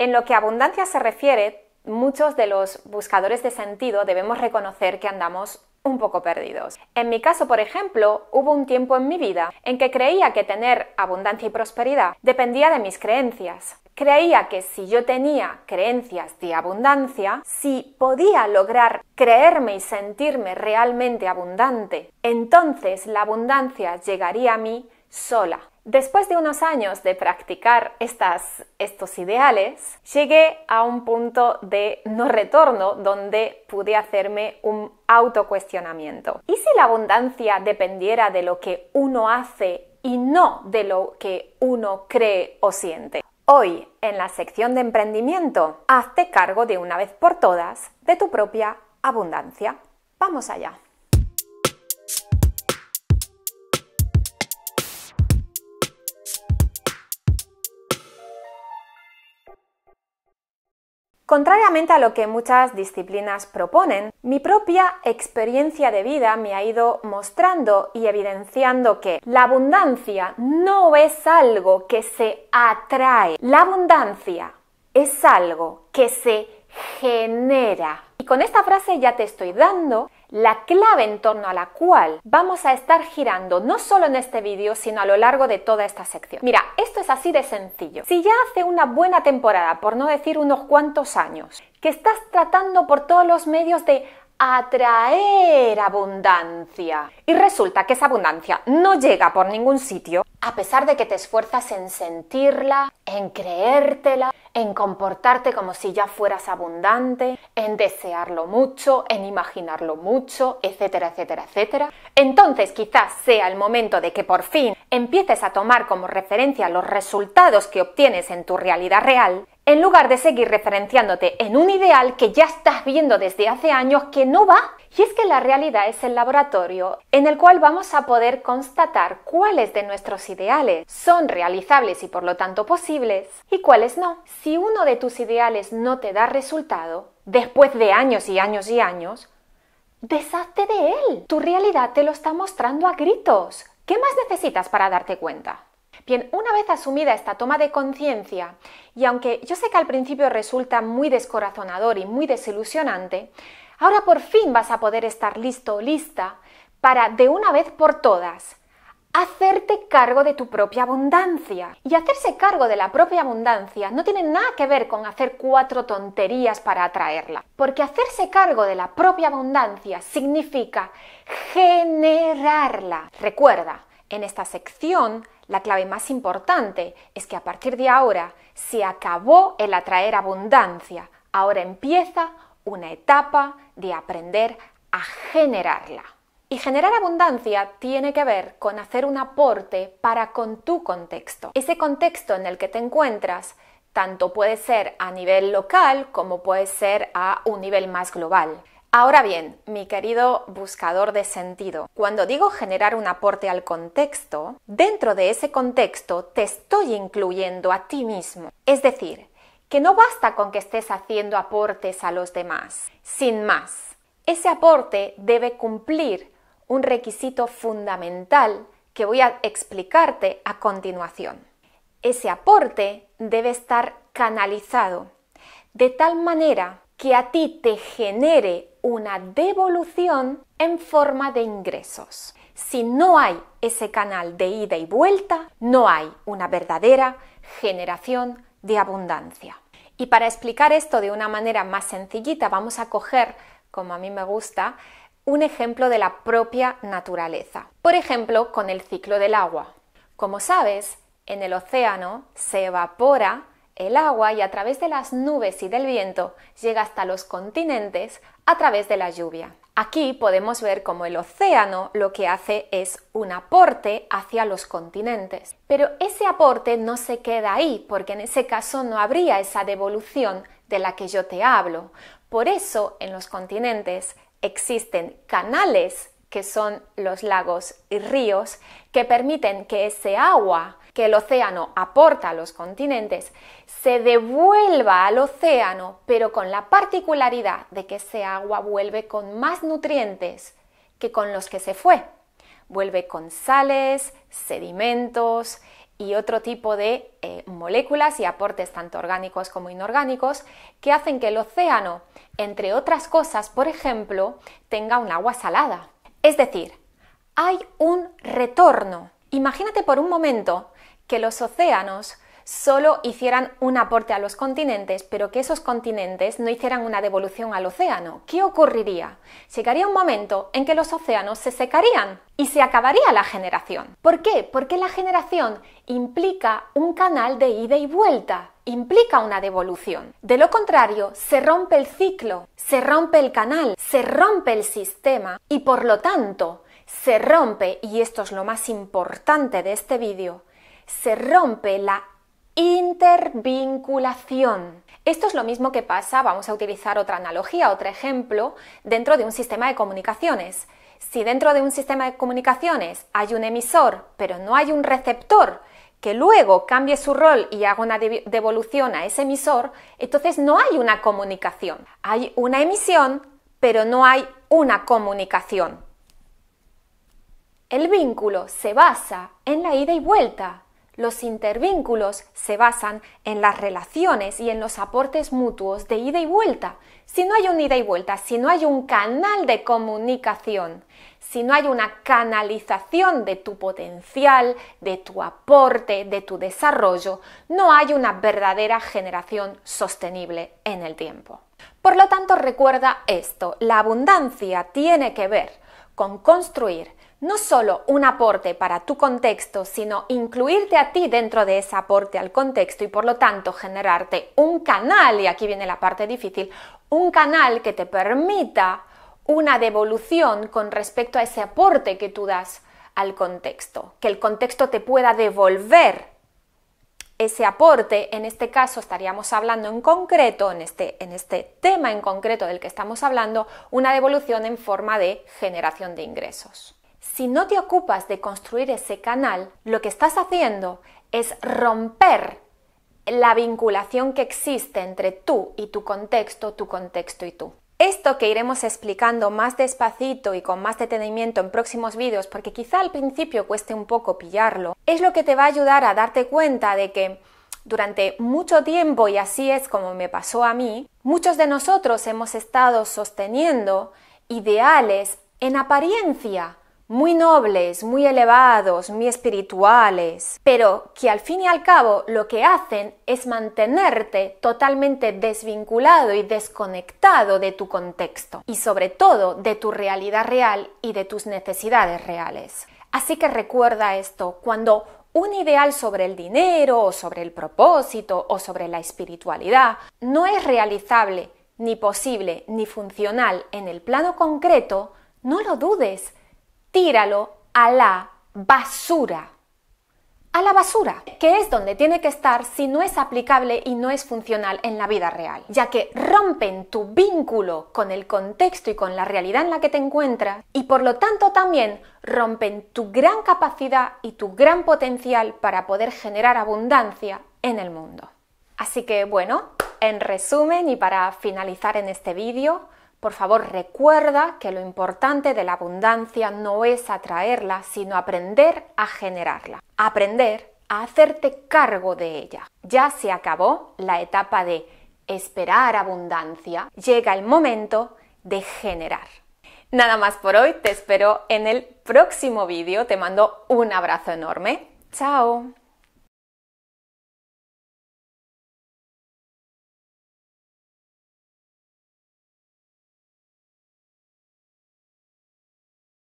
En lo que abundancia se refiere, muchos de los buscadores de sentido debemos reconocer que andamos un poco perdidos. En mi caso, por ejemplo, hubo un tiempo en mi vida en que creía que tener abundancia y prosperidad dependía de mis creencias. Creía que si yo tenía creencias de abundancia, si podía lograr creerme y sentirme realmente abundante, entonces la abundancia llegaría a mí sola, Después de unos años de practicar estos ideales, llegué a un punto de no retorno donde pude hacerme un autocuestionamiento. ¿Y si la abundancia dependiera de lo que uno hace y no de lo que uno cree o siente? Hoy, en la sección de emprendimiento, hazte cargo de una vez por todas de tu propia abundancia. Vamos allá. Contrariamente a lo que muchas disciplinas proponen, mi propia experiencia de vida me ha ido mostrando y evidenciando que la abundancia no es algo que se atrae, la abundancia es algo que se genera. Y con esta frase ya te estoy dando la clave en torno a la cual vamos a estar girando no solo en este vídeo, sino a lo largo de toda esta sección. Mira, esto es así de sencillo. Si ya hace una buena temporada, por no decir unos cuantos años, que estás tratando por todos los medios de atraer abundancia. Y resulta que esa abundancia no llega por ningún sitio, a pesar de que te esfuerzas en sentirla, en creértela, en comportarte como si ya fueras abundante, en desearlo mucho, en imaginarlo mucho, etcétera, etcétera, etcétera. Entonces quizás sea el momento de que por fin empieces a tomar como referencia los resultados que obtienes en tu realidad real en lugar de seguir referenciándote en un ideal que ya estás viendo desde hace años que no va. Y es que la realidad es el laboratorio en el cual vamos a poder constatar cuáles de nuestros ideales son realizables y por lo tanto posibles y cuáles no. Si uno de tus ideales no te da resultado, después de años y años y años, deshazte de él. Tu realidad te lo está mostrando a gritos. ¿Qué más necesitas para darte cuenta? Bien, una vez asumida esta toma de conciencia, y aunque yo sé que al principio resulta muy descorazonador y muy desilusionante, ahora por fin vas a poder estar listo o lista para, de una vez por todas, hacerte cargo de tu propia abundancia. Y hacerse cargo de la propia abundancia no tiene nada que ver con hacer cuatro tonterías para atraerla, porque hacerse cargo de la propia abundancia significa generarla. Recuerda, en esta sección la clave más importante es que a partir de ahora se acabó el atraer abundancia. Ahora empieza una etapa de aprender a generarla. Y generar abundancia tiene que ver con hacer un aporte para con tu contexto. Ese contexto en el que te encuentras tanto puede ser a nivel local como puede ser a un nivel más global. Ahora bien, mi querido buscador de sentido, cuando digo generar un aporte al contexto, dentro de ese contexto te estoy incluyendo a ti mismo. Es decir, que no basta con que estés haciendo aportes a los demás, sin más. Ese aporte debe cumplir un requisito fundamental que voy a explicarte a continuación. Ese aporte debe estar canalizado de tal manera que a ti te genere una devolución en forma de ingresos. Si no hay ese canal de ida y vuelta, no hay una verdadera generación de abundancia. Y para explicar esto de una manera más sencillita, vamos a coger, como a mí me gusta, un ejemplo de la propia naturaleza. Por ejemplo, con el ciclo del agua. Como sabes, en el océano se evapora el agua y a través de las nubes y del viento llega hasta los continentes a través de la lluvia. Aquí podemos ver cómo el océano lo que hace es un aporte hacia los continentes. Pero ese aporte no se queda ahí, porque en ese caso no habría esa devolución de la que yo te hablo. Por eso en los continentes existen canales que son los lagos y ríos, que permiten que ese agua que el océano aporta a los continentes se devuelva al océano, pero con la particularidad de que ese agua vuelve con más nutrientes que con los que se fue. Vuelve con sales, sedimentos y otro tipo de eh, moléculas y aportes tanto orgánicos como inorgánicos que hacen que el océano, entre otras cosas, por ejemplo, tenga un agua salada es decir, hay un retorno. Imagínate por un momento que los océanos solo hicieran un aporte a los continentes, pero que esos continentes no hicieran una devolución al océano. ¿Qué ocurriría? Llegaría un momento en que los océanos se secarían y se acabaría la generación. ¿Por qué? Porque la generación implica un canal de ida y vuelta implica una devolución. De lo contrario, se rompe el ciclo, se rompe el canal, se rompe el sistema y por lo tanto se rompe, y esto es lo más importante de este vídeo, se rompe la intervinculación. Esto es lo mismo que pasa, vamos a utilizar otra analogía, otro ejemplo, dentro de un sistema de comunicaciones. Si dentro de un sistema de comunicaciones hay un emisor, pero no hay un receptor, que luego cambie su rol y haga una devolución a ese emisor, entonces no hay una comunicación. Hay una emisión, pero no hay una comunicación. El vínculo se basa en la ida y vuelta, los intervínculos se basan en las relaciones y en los aportes mutuos de ida y vuelta. Si no hay un ida y vuelta, si no hay un canal de comunicación, si no hay una canalización de tu potencial, de tu aporte, de tu desarrollo, no hay una verdadera generación sostenible en el tiempo. Por lo tanto, recuerda esto, la abundancia tiene que ver con construir no solo un aporte para tu contexto, sino incluirte a ti dentro de ese aporte al contexto y por lo tanto generarte un canal, y aquí viene la parte difícil, un canal que te permita una devolución con respecto a ese aporte que tú das al contexto, que el contexto te pueda devolver ese aporte, en este caso estaríamos hablando en concreto, en este, este tema en concreto del que estamos hablando, una devolución en forma de generación de ingresos. Si no te ocupas de construir ese canal, lo que estás haciendo es romper la vinculación que existe entre tú y tu contexto, tu contexto y tú. Esto que iremos explicando más despacito y con más detenimiento en próximos vídeos, porque quizá al principio cueste un poco pillarlo, es lo que te va a ayudar a darte cuenta de que durante mucho tiempo, y así es como me pasó a mí, muchos de nosotros hemos estado sosteniendo ideales en apariencia muy nobles, muy elevados, muy espirituales, pero que al fin y al cabo lo que hacen es mantenerte totalmente desvinculado y desconectado de tu contexto y sobre todo de tu realidad real y de tus necesidades reales. Así que recuerda esto, cuando un ideal sobre el dinero o sobre el propósito o sobre la espiritualidad no es realizable, ni posible, ni funcional en el plano concreto, no lo dudes, tíralo a la basura. A la basura, que es donde tiene que estar si no es aplicable y no es funcional en la vida real, ya que rompen tu vínculo con el contexto y con la realidad en la que te encuentras y por lo tanto también rompen tu gran capacidad y tu gran potencial para poder generar abundancia en el mundo. Así que bueno, en resumen y para finalizar en este vídeo, por favor, recuerda que lo importante de la abundancia no es atraerla, sino aprender a generarla, aprender a hacerte cargo de ella. Ya se acabó la etapa de esperar abundancia, llega el momento de generar. Nada más por hoy, te espero en el próximo vídeo, te mando un abrazo enorme. ¡Chao!